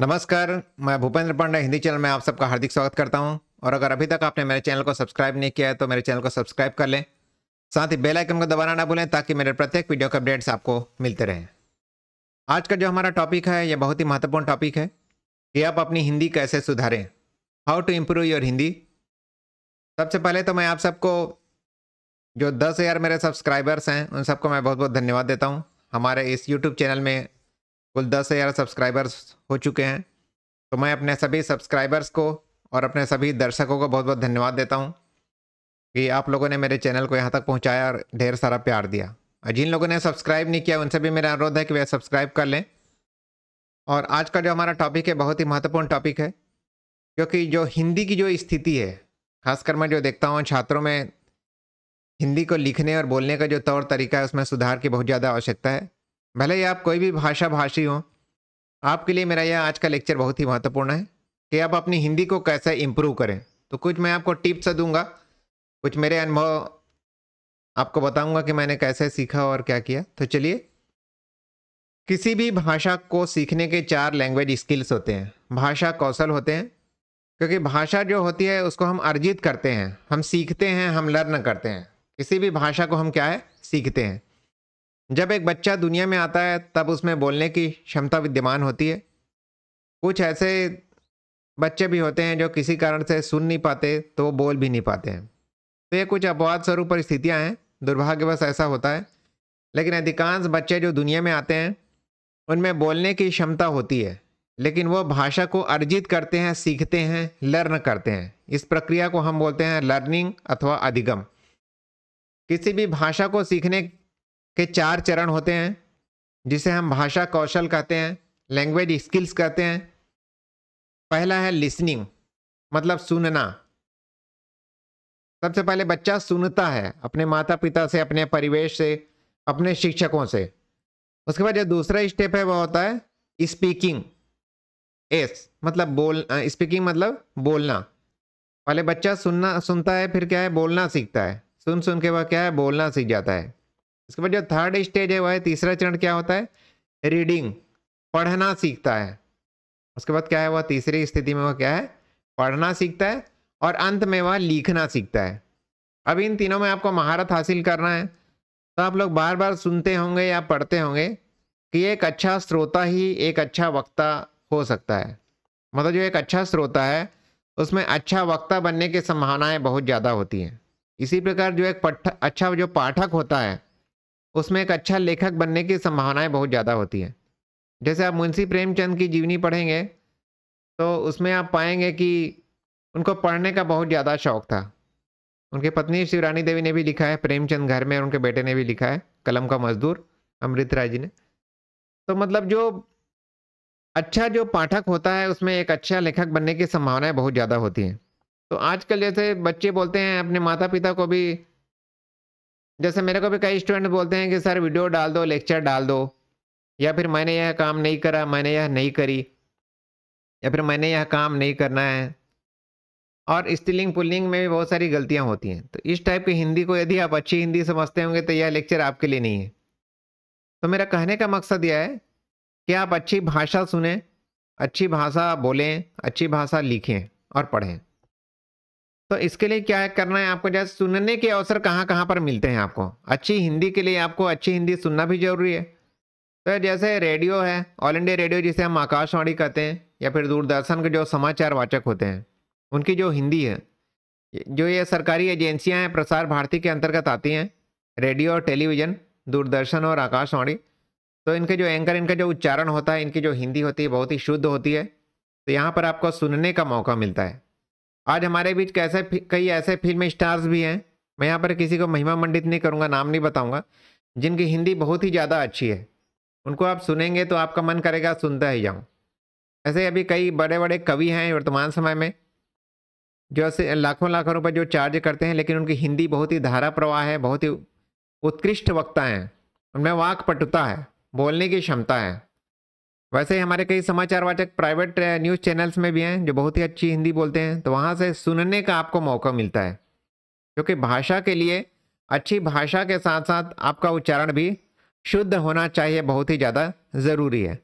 नमस्कार मैं भूपेंद्र पांडे हिंदी चैनल में आप सबका हार्दिक स्वागत करता हूं और अगर अभी तक आपने मेरे चैनल को सब्सक्राइब नहीं किया है तो मेरे चैनल को सब्सक्राइब कर लें साथ ही बेल आइकन को दबाना ना भूलें ताकि मेरे प्रत्येक वीडियो के अपडेट्स आपको मिलते रहें आज का जो हमारा टॉपिक है यह बहुत ही महत्वपूर्ण टॉपिक है कि आप अपनी हिंदी कैसे सुधारें how to improve your Hindi सबसे पहले तो मैं आप सबको जो दस हज़ार मेरे सब्सक्राइबर्स हैं उन सबको मैं बहुत बहुत धन्यवाद देता हूँ हमारे इस यूट्यूब चैनल में कुल दस हज़ार सब्सक्राइबर्स हो चुके हैं तो मैं अपने सभी सब्सक्राइबर्स को और अपने सभी दर्शकों को बहुत बहुत धन्यवाद देता हूँ कि आप लोगों ने मेरे चैनल को यहाँ तक पहुँचाया और ढेर सारा प्यार दिया और जिन लोगों ने सब्सक्राइब नहीं किया उनसे भी मेरा अनुरोध है कि वह सब्सक्राइब कर लें और आज का जो हमारा टॉपिक है बहुत ही महत्वपूर्ण टॉपिक है क्योंकि जो हिंदी की जो स्थिति है खासकर मैं जो देखता हूँ छात्रों में हिंदी को लिखने और बोलने का जो तौर तरीका है उसमें सुधार की बहुत ज़्यादा आवश्यकता है भले ही आप कोई भी भाषा भाषी हों आपके लिए मेरा यह आज का लेक्चर बहुत ही महत्वपूर्ण है कि आप अपनी हिंदी को कैसे इम्प्रूव करें तो कुछ मैं आपको टिप्स दूंगा कुछ मेरे अनुभव आपको बताऊंगा कि मैंने कैसे सीखा और क्या किया तो चलिए किसी भी भाषा को सीखने के चार लैंग्वेज स्किल्स होते हैं भाषा कौशल होते हैं क्योंकि भाषा जो होती है उसको हम अर्जित करते हैं हम सीखते हैं हम लर्न करते हैं किसी भी भाषा को हम क्या है सीखते हैं जब एक बच्चा दुनिया में आता है तब उसमें बोलने की क्षमता विद्यमान होती है कुछ ऐसे बच्चे भी होते हैं जो किसी कारण से सुन नहीं पाते तो वो बोल भी नहीं पाते हैं तो ये कुछ अपवाद स्वरूप परिस्थितियाँ हैं दुर्भाग्यवश ऐसा होता है लेकिन अधिकांश बच्चे जो दुनिया में आते हैं उनमें बोलने की क्षमता होती है लेकिन वो भाषा को अर्जित करते हैं सीखते हैं लर्न करते हैं इस प्रक्रिया को हम बोलते हैं लर्निंग अथवा अधिगम किसी भी भाषा को सीखने के चार चरण होते हैं जिसे हम भाषा कौशल कहते हैं लैंग्वेज स्किल्स कहते हैं पहला है लिसनिंग मतलब सुनना सबसे पहले बच्चा सुनता है अपने माता पिता से अपने परिवेश से अपने शिक्षकों से उसके बाद जो दूसरा स्टेप है वह होता है स्पीकिंग एस मतलब बोल स्पीकिंग मतलब बोलना पहले बच्चा सुनना सुनता है फिर क्या है बोलना सीखता है सुन सुन के वह क्या है बोलना सीख जाता है उसके बाद जो थर्ड स्टेज है वह तीसरा चरण क्या होता है रीडिंग पढ़ना सीखता है उसके बाद क्या है वह तीसरी स्थिति में वह क्या है पढ़ना सीखता है और अंत में वह लिखना सीखता है अब इन तीनों में आपको महारत हासिल करना है तो आप लोग बार बार सुनते होंगे या पढ़ते होंगे कि एक अच्छा श्रोता ही एक अच्छा वक्ता हो सकता है मतलब जो एक अच्छा श्रोता है उसमें अच्छा वक्ता बनने की संभावनाएँ बहुत ज़्यादा होती हैं इसी प्रकार जो एक पठ अच्छा जो पाठक होता है उसमें एक अच्छा लेखक बनने की संभावनाएं बहुत ज़्यादा होती हैं जैसे आप मुंशी प्रेमचंद की जीवनी पढ़ेंगे तो उसमें आप पाएंगे कि उनको पढ़ने का बहुत ज़्यादा शौक था उनकी पत्नी शिवरानी देवी ने भी लिखा है प्रेमचंद घर में और उनके बेटे ने भी लिखा है कलम का मजदूर अमृत राय जी ने तो मतलब जो अच्छा जो पाठक होता है उसमें एक अच्छा लेखक बनने की संभावनाएं बहुत ज़्यादा होती हैं तो आजकल जैसे बच्चे बोलते हैं अपने माता पिता को भी जैसे मेरे को भी कई स्टूडेंट बोलते हैं कि सर वीडियो डाल दो लेक्चर डाल दो या फिर मैंने यह काम नहीं करा मैंने यह नहीं करी या फिर मैंने यह काम नहीं करना है और स्टिलिंग पुलिंग में भी बहुत सारी गलतियाँ होती हैं तो इस टाइप की हिंदी को यदि आप अच्छी हिंदी समझते होंगे तो यह लेक्चर आपके लिए नहीं है तो मेरा कहने का मकसद यह है कि आप अच्छी भाषा सुने अच्छी भाषा बोलें अच्छी भाषा लिखें और पढ़ें तो इसके लिए क्या करना है आपको जैसे सुनने के अवसर कहाँ कहाँ पर मिलते हैं आपको अच्छी हिंदी के लिए आपको अच्छी हिंदी सुनना भी जरूरी है तो जैसे रेडियो है ऑल इंडिया रेडियो जिसे हम आकाशवाणी कहते हैं या फिर दूरदर्शन के जो समाचार वाचक होते हैं उनकी जो हिंदी है जो ये सरकारी एजेंसियाँ हैं प्रसार भारती के अंतर्गत आती हैं रेडियो और टेलीविज़न दूरदर्शन और आकाशवाणी तो इनके जो एंकर इनका जो उच्चारण होता है इनकी जो हिंदी होती है बहुत ही शुद्ध होती है तो यहाँ पर आपको सुनने का मौका मिलता है आज हमारे बीच कैसे कई ऐसे फिल्म स्टार्स भी हैं मैं यहाँ पर किसी को महिमा मंडित नहीं करूँगा नाम नहीं बताऊँगा जिनकी हिंदी बहुत ही ज़्यादा अच्छी है उनको आप सुनेंगे तो आपका मन करेगा सुनता ही जाऊँ ऐसे अभी कई बड़े बड़े कवि हैं वर्तमान समय में जो ऐसे लाखों लाखों रुपये जो चार्ज करते हैं लेकिन उनकी हिंदी बहुत ही धारा प्रवाह है बहुत ही उत्कृष्ट वक्ता हैं उनमें वाक पटुता है बोलने की क्षमता है वैसे हमारे कई समाचार वाचक प्राइवेट न्यूज़ चैनल्स में भी हैं जो बहुत ही अच्छी हिंदी बोलते हैं तो वहाँ से सुनने का आपको मौका मिलता है क्योंकि भाषा के लिए अच्छी भाषा के साथ साथ आपका उच्चारण भी शुद्ध होना चाहिए बहुत ही ज़्यादा ज़रूरी है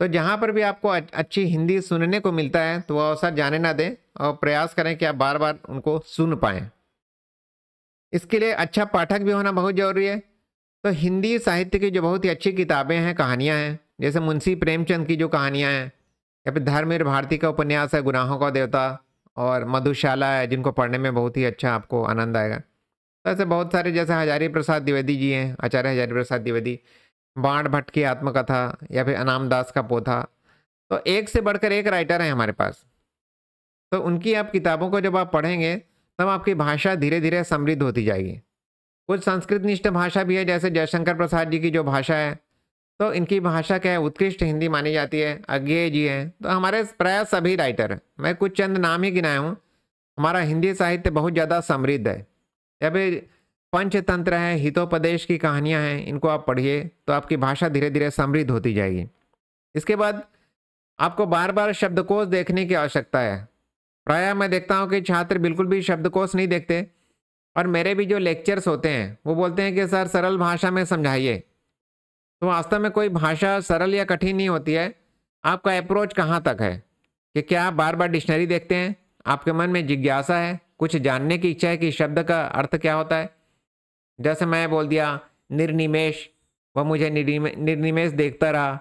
तो जहाँ पर भी आपको अच्छी हिंदी सुनने को मिलता है तो वह अवसर जाने ना दें और प्रयास करें कि आप बार बार उनको सुन पाएँ इसके लिए अच्छा पाठक भी होना बहुत ज़रूरी है तो हिंदी साहित्य की जो बहुत ही अच्छी किताबें हैं कहानियाँ हैं जैसे मुंशी प्रेमचंद की जो कहानियाँ हैं या फिर धर्मवीर भारती का उपन्यास है गुनाहों का देवता और मधुशाला है जिनको पढ़ने में बहुत ही अच्छा आपको आनंद आएगा तो ऐसे बहुत सारे जैसे हजारी प्रसाद द्विवेदी जी हैं आचार्य हजारी प्रसाद द्विवेदी बाण भट्ट की आत्मकथा या फिर अनाम दास का पोथा तो एक से बढ़कर एक राइटर हैं हमारे पास तो उनकी आप किताबों को जब आप पढ़ेंगे तब आपकी भाषा धीरे धीरे समृद्ध होती जाएगी कुछ संस्कृत निष्ठ भाषा भी है जैसे जयशंकर प्रसाद जी की जो भाषा है तो इनकी भाषा क्या है उत्कृष्ट हिंदी मानी जाती है अज्ञे जी हैं तो हमारे प्राय सभी राइटर मैं कुछ चंद नाम ही गिनाया हूँ हमारा हिंदी साहित्य बहुत ज़्यादा समृद्ध है या फिर पंचतंत्र है हितोपदेश की कहानियाँ हैं इनको आप पढ़िए तो आपकी भाषा धीरे धीरे समृद्ध होती जाएगी इसके बाद आपको बार बार शब्दकोश देखने की आवश्यकता है प्राय मैं देखता हूँ कि छात्र बिल्कुल भी शब्दकोश नहीं देखते और मेरे भी जो लेक्चर्स होते हैं वो बोलते हैं कि सर सरल भाषा में समझाइए तो वास्तव में कोई भाषा सरल या कठिन नहीं होती है आपका अप्रोच कहाँ तक है कि क्या आप बार बार डिक्शनरी देखते हैं आपके मन में जिज्ञासा है कुछ जानने की इच्छा है कि शब्द का अर्थ क्या होता है जैसे मैं बोल दिया निर्निमेश वह मुझे निर्निमेश देखता रहा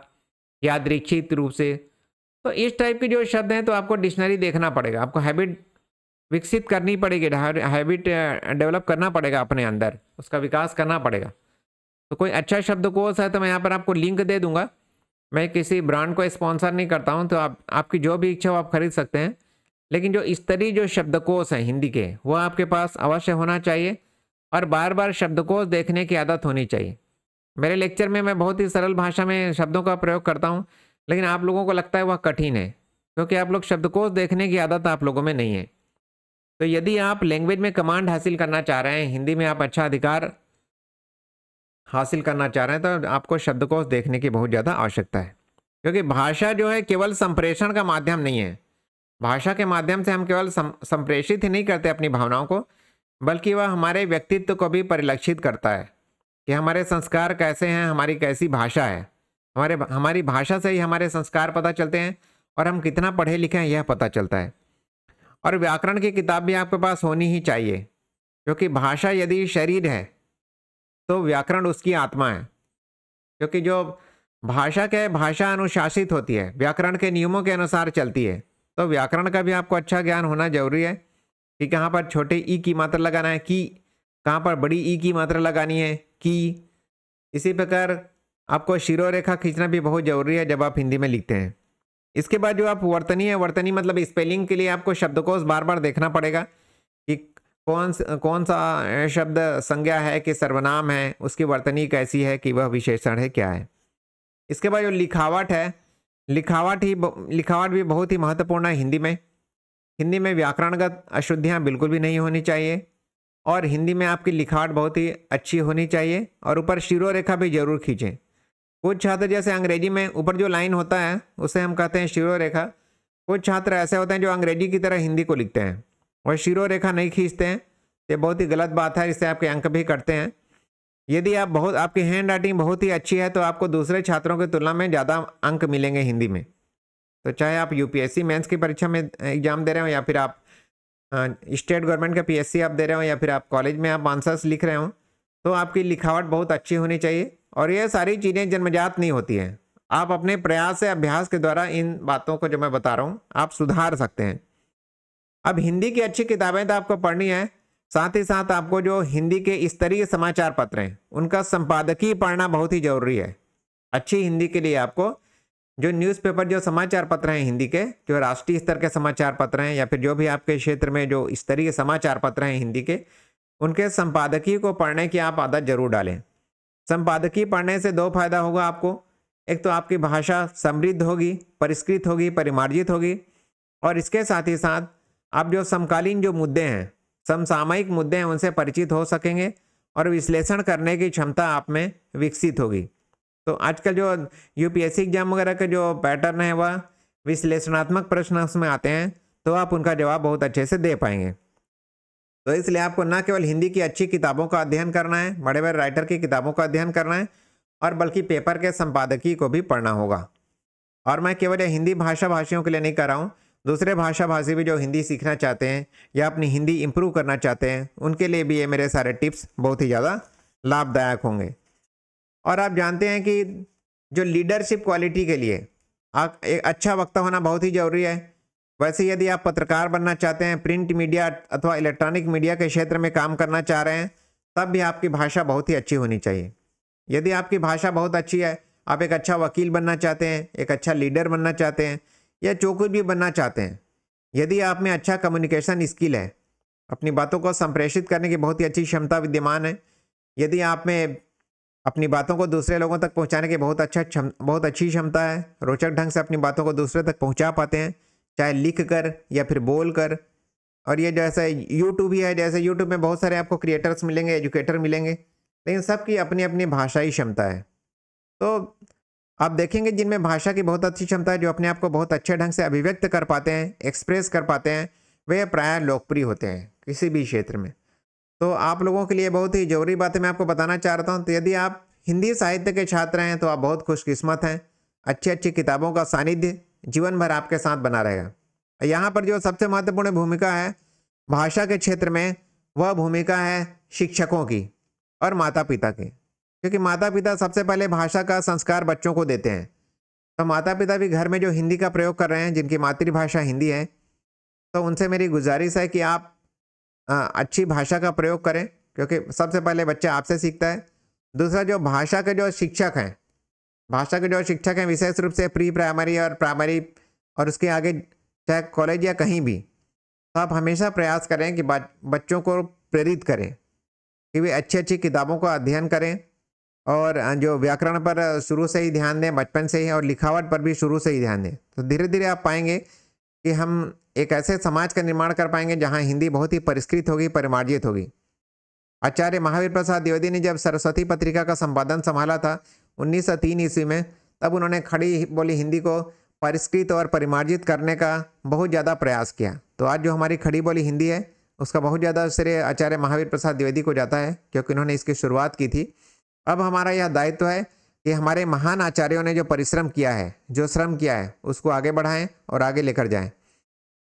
यादृक्षित रूप से तो इस टाइप के जो शब्द हैं तो आपको डिक्शनरी देखना पड़ेगा आपको हैबिट विकसित करनी पड़ेगी हैबिट डेवलप करना पड़ेगा अपने अंदर उसका विकास करना पड़ेगा तो कोई अच्छा शब्दकोश है तो मैं यहाँ पर आपको लिंक दे दूंगा मैं किसी ब्रांड को स्पॉन्सर नहीं करता हूँ तो आप आपकी जो भी इच्छा हो आप खरीद सकते हैं लेकिन जो स्तरीय जो शब्दकोश हैं हिंदी के वह आपके पास अवश्य होना चाहिए और बार बार शब्दकोश देखने की आदत होनी चाहिए मेरे लेक्चर में मैं बहुत ही सरल भाषा में शब्दों का प्रयोग करता हूँ लेकिन आप लोगों को लगता है वह कठिन है क्योंकि आप लोग शब्दकोश देखने की आदत आप लोगों में नहीं है तो यदि आप लैंग्वेज में कमांड हासिल करना चाह रहे हैं हिंदी में आप अच्छा अधिकार हासिल करना चाह रहे हैं तो आपको शब्दकोश देखने की बहुत ज़्यादा आवश्यकता है क्योंकि भाषा जो है केवल संप्रेषण का माध्यम नहीं है भाषा के माध्यम से हम केवल संप्रेषित ही नहीं करते अपनी भावनाओं को बल्कि वह हमारे व्यक्तित्व को भी परिलक्षित करता है कि हमारे संस्कार कैसे हैं हमारी कैसी भाषा है हमारे हमारी भाषा से ही हमारे संस्कार पता चलते हैं और हम कितना पढ़े लिखे हैं यह पता चलता है और व्याकरण की किताब भी आपके पास होनी ही चाहिए क्योंकि भाषा यदि शरीर है तो व्याकरण उसकी आत्मा है क्योंकि जो भाषा के भाषा अनुशासित होती है व्याकरण के नियमों के अनुसार चलती है तो व्याकरण का भी आपको अच्छा ज्ञान होना जरूरी है कि कहाँ पर छोटे ई की मात्रा लगाना है की कहाँ पर बड़ी ई की मात्रा लगानी है की इसी प्रकार आपको शिरो रेखा खींचना भी बहुत जरूरी है जब आप हिंदी में लिखते हैं इसके बाद जो आप वर्तनी है वर्तनी मतलब स्पेलिंग के लिए आपको शब्दकोश बार बार देखना पड़ेगा कौन कौन सा शब्द संज्ञा है कि सर्वनाम है उसकी वर्तनी कैसी है कि वह विशेषण है क्या है इसके बाद जो लिखावट है लिखावट ही लिखावट भी बहुत ही महत्वपूर्ण है हिंदी में हिंदी में व्याकरणगत अशुद्धियाँ बिल्कुल भी नहीं होनी चाहिए और हिंदी में आपकी लिखावट बहुत ही अच्छी होनी चाहिए और ऊपर शिरो रेखा भी जरूर खींचें कुछ छात्र जैसे अंग्रेजी में ऊपर जो लाइन होता है उसे हम कहते हैं शिरो रेखा कुछ छात्र ऐसे होते हैं जो अंग्रेजी की तरह हिंदी को लिखते हैं वह शीरो रेखा नहीं खींचते हैं ये बहुत ही गलत बात है इससे आपके अंक भी कटते हैं यदि आप बहुत आपकी हैंड राइटिंग बहुत ही अच्छी है तो आपको दूसरे छात्रों की तुलना में ज़्यादा अंक मिलेंगे हिंदी में तो चाहे आप यू पी की परीक्षा में एग्ज़ाम दे रहे हो या फिर आप स्टेट गवर्नमेंट का पी आप दे रहे हो या फिर आप कॉलेज में आप आंसर्स लिख रहे हो तो आपकी लिखावट बहुत अच्छी होनी चाहिए और ये सारी चीज़ें जन्मजात नहीं होती हैं आप अपने प्रयास से अभ्यास के द्वारा इन बातों को जो मैं बता रहा हूँ आप सुधार सकते हैं अब हिंदी की अच्छी किताबें तो आपको पढ़नी है साथ ही साथ आपको जो हिंदी के स्तरीय समाचार पत्र हैं उनका संपादकीय पढ़ना बहुत ही जरूरी है अच्छी हिंदी के लिए आपको जो न्यूज़पेपर जो समाचार पत्र हैं हिंदी के जो राष्ट्रीय स्तर के समाचार पत्र हैं या फिर जो भी आपके क्षेत्र में जो स्तरीय समाचार पत्र हैं हिंदी के उनके संपादकीय को पढ़ने की आप आदत जरूर डालें संपादकीय पढ़ने से दो फायदा होगा आपको एक तो आपकी भाषा समृद्ध होगी परिष्कृत होगी परिमार्जित होगी और इसके साथ ही साथ आप जो समकालीन जो मुद्दे हैं समसामयिक मुद्दे हैं उनसे परिचित हो सकेंगे और विश्लेषण करने की क्षमता आप में विकसित होगी तो आजकल जो यूपीएससी एग्जाम वगैरह के जो पैटर्न है वह विश्लेषणात्मक प्रश्न उसमें आते हैं तो आप उनका जवाब बहुत अच्छे से दे पाएंगे तो इसलिए आपको न केवल हिंदी की अच्छी किताबों का अध्ययन करना है बड़े बड़े राइटर की किताबों का अध्ययन करना है और बल्कि पेपर के संपादकीय को भी पढ़ना होगा और मैं केवल हिंदी भाषा भाषियों के लिए नहीं कर रहा हूँ दूसरे भाषा भाषी भी जो हिंदी सीखना चाहते हैं या अपनी हिंदी इम्प्रूव करना चाहते हैं उनके लिए भी ये मेरे सारे टिप्स बहुत ही ज़्यादा लाभदायक होंगे और आप जानते हैं कि जो लीडरशिप क्वालिटी के लिए आप एक अच्छा वक्ता होना बहुत ही ज़रूरी है वैसे यदि आप पत्रकार बनना चाहते हैं प्रिंट मीडिया अथवा इलेक्ट्रॉनिक मीडिया के क्षेत्र में काम करना चाह रहे हैं तब भी आपकी भाषा बहुत ही अच्छी होनी चाहिए यदि आपकी भाषा बहुत अच्छी है आप एक अच्छा वकील बनना चाहते हैं एक अच्छा लीडर बनना चाहते हैं या जो कुछ भी बनना चाहते हैं यदि आप में अच्छा कम्युनिकेशन स्किल है अपनी बातों को संप्रेषित करने की बहुत ही अच्छी क्षमता विद्यमान है यदि आप में अपनी बातों को दूसरे लोगों तक पहुंचाने की बहुत अच्छा क्षम बहुत अच्छी क्षमता है रोचक ढंग से अपनी बातों को दूसरे तक पहुंचा पाते हैं चाहे लिख कर या फिर बोल कर और ये जैसे यूट्यूब ही है जैसे यूट्यूब में बहुत सारे आपको क्रिएटर्स मिलेंगे एजुकेटर मिलेंगे लेकिन सबकी अपनी अपनी भाषाई क्षमता है तो आप देखेंगे जिनमें भाषा की बहुत अच्छी क्षमता है जो अपने आप को बहुत अच्छे ढंग से अभिव्यक्त कर पाते हैं एक्सप्रेस कर पाते हैं वे प्राय लोकप्रिय होते हैं किसी भी क्षेत्र में तो आप लोगों के लिए बहुत ही जरूरी बातें मैं आपको बताना चाहता हूँ तो यदि आप हिंदी साहित्य के छात्र हैं तो आप बहुत खुशकिस्मत हैं अच्छी अच्छी किताबों का सानिध्य जीवन भर आपके साथ बना रहेगा यहाँ पर जो सबसे महत्वपूर्ण भूमिका है भाषा के क्षेत्र में वह भूमिका है शिक्षकों की और माता पिता की क्योंकि माता पिता सबसे पहले भाषा का संस्कार बच्चों को देते हैं तो माता पिता भी घर में जो हिंदी का प्रयोग कर रहे हैं जिनकी मातृभाषा हिंदी है तो उनसे मेरी गुजारिश है कि आप आ, अच्छी भाषा का प्रयोग करें क्योंकि सबसे पहले बच्चा आपसे सीखता है दूसरा जो भाषा के जो शिक्षक हैं भाषा के जो शिक्षक हैं विशेष रूप से प्री प्राइमरी और प्राइमरी और उसके आगे चाहे कॉलेज या कहीं भी तो आप हमेशा प्रयास करें कि बच्चों को प्रेरित करें कि वे अच्छी अच्छी किताबों का अध्ययन करें और जो व्याकरण पर शुरू से ही ध्यान दें बचपन से ही और लिखावट पर भी शुरू से ही ध्यान दें तो धीरे धीरे आप पाएंगे कि हम एक ऐसे समाज का निर्माण कर पाएंगे जहाँ हिंदी बहुत ही परिष्कृत होगी परिमार्जित होगी आचार्य महावीर प्रसाद द्विवेदी ने जब सरस्वती पत्रिका का संपादन संभाला था 1903 ईस्वी में तब उन्होंने खड़ी बोली हिंदी को परिष्कृत और परिमार्जित करने का बहुत ज़्यादा प्रयास किया तो आज जो हमारी खड़ी बोली हिंदी है उसका बहुत ज़्यादा श्रेय आचार्य महावीर प्रसाद द्विवेदी को जाता है क्योंकि उन्होंने इसकी शुरुआत की थी अब हमारा यह दायित्व तो है कि हमारे महान आचार्यों ने जो परिश्रम किया है जो श्रम किया है उसको आगे बढ़ाएं और आगे लेकर जाएं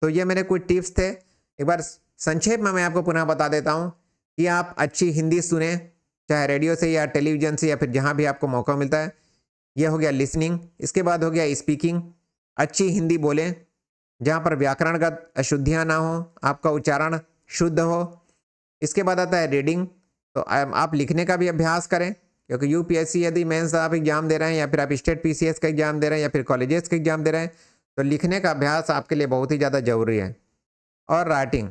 तो ये मेरे कुछ टिप्स थे एक बार संक्षेप में मैं आपको पुनः बता देता हूँ कि आप अच्छी हिंदी सुने चाहे रेडियो से या टेलीविज़न से या फिर जहाँ भी आपको मौका मिलता है यह हो गया लिसनिंग इसके बाद हो गया स्पीकिंग अच्छी हिंदी बोलें जहाँ पर व्याकरणगत अशुद्धियाँ ना हो आपका उच्चारण शुद्ध हो इसके बाद आता है रीडिंग तो आप लिखने का भी अभ्यास करें क्योंकि यू यदि मेन्स आप एग्ज़ाम दे रहे हैं या फिर आप स्टेट पी का एग्ज़ाम दे रहे हैं या फिर कॉलेजेस का एग्ज़ाम दे रहे हैं तो लिखने का अभ्यास आपके लिए बहुत ही ज़्यादा ज़रूरी है और राइटिंग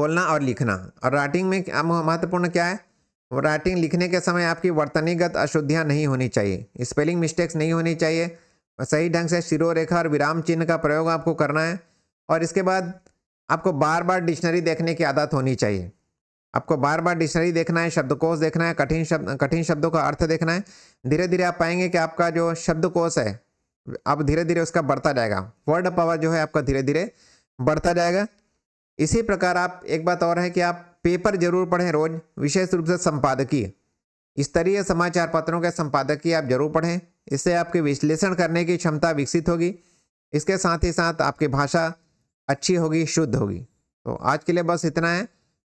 बोलना और लिखना और राइटिंग में महत्वपूर्ण क्या है राइटिंग लिखने के समय आपकी वर्तनीगत अशुद्धियाँ नहीं होनी चाहिए स्पेलिंग मिस्टेक्स नहीं होनी चाहिए सही ढंग से शिरोरेखा और विराम चिन्ह का प्रयोग आपको करना है और इसके बाद आपको बार बार डिक्शनरी देखने की आदत होनी चाहिए आपको बार बार डिक्शनरी देखना है शब्दकोश देखना है कठिन शब्द कठिन शब्दों का अर्थ देखना है धीरे धीरे आप पाएंगे कि आपका जो शब्दकोश है आप धीरे धीरे उसका बढ़ता जाएगा वर्ड पावर जो है आपका धीरे धीरे बढ़ता जाएगा इसी प्रकार आप एक बात और है कि आप पेपर जरूर पढ़ें रोज विशेष रूप से संपादकीय स्तरीय समाचार पत्रों के संपादकीय आप जरूर पढ़ें इससे आपके विश्लेषण करने की क्षमता विकसित होगी इसके साथ ही साथ आपकी भाषा अच्छी होगी शुद्ध होगी तो आज के लिए बस इतना है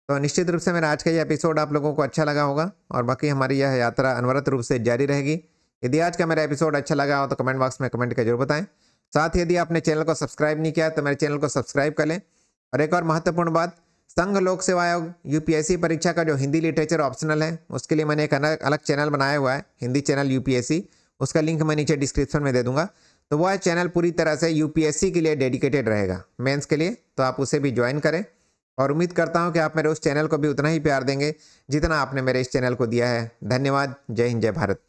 तो निश्चित रूप से मेरा आज का ये एपिसोड आप लोगों को अच्छा लगा होगा और बाकी हमारी यह यात्रा अनवरत रूप से जारी रहेगी यदि आज का मेरा एपिसोड अच्छा लगा हो तो कमेंट बॉक्स में कमेंट कर जरूर बताएं साथ ही यदि आपने चैनल को सब्सक्राइब नहीं किया तो मेरे चैनल को सब्सक्राइब कर लें और एक और महत्वपूर्ण बात संघ लोक सेवा आयोग यू परीक्षा का जो हिंदी लिटरेचर ऑप्शनल है उसके लिए मैंने एक अलग चैनल बनाया हुआ है हिंदी चैनल यू उसका लिंक मैं नीचे डिस्क्रिप्शन में दे दूंगा तो वह चैनल पूरी तरह से यू के लिए डेडिकेटेड रहेगा मेन्स के लिए तो आप उसे भी ज्वाइन करें और उम्मीद करता हूँ कि आप मेरे उस चैनल को भी उतना ही प्यार देंगे जितना आपने मेरे इस चैनल को दिया है धन्यवाद जय हिंद जय भारत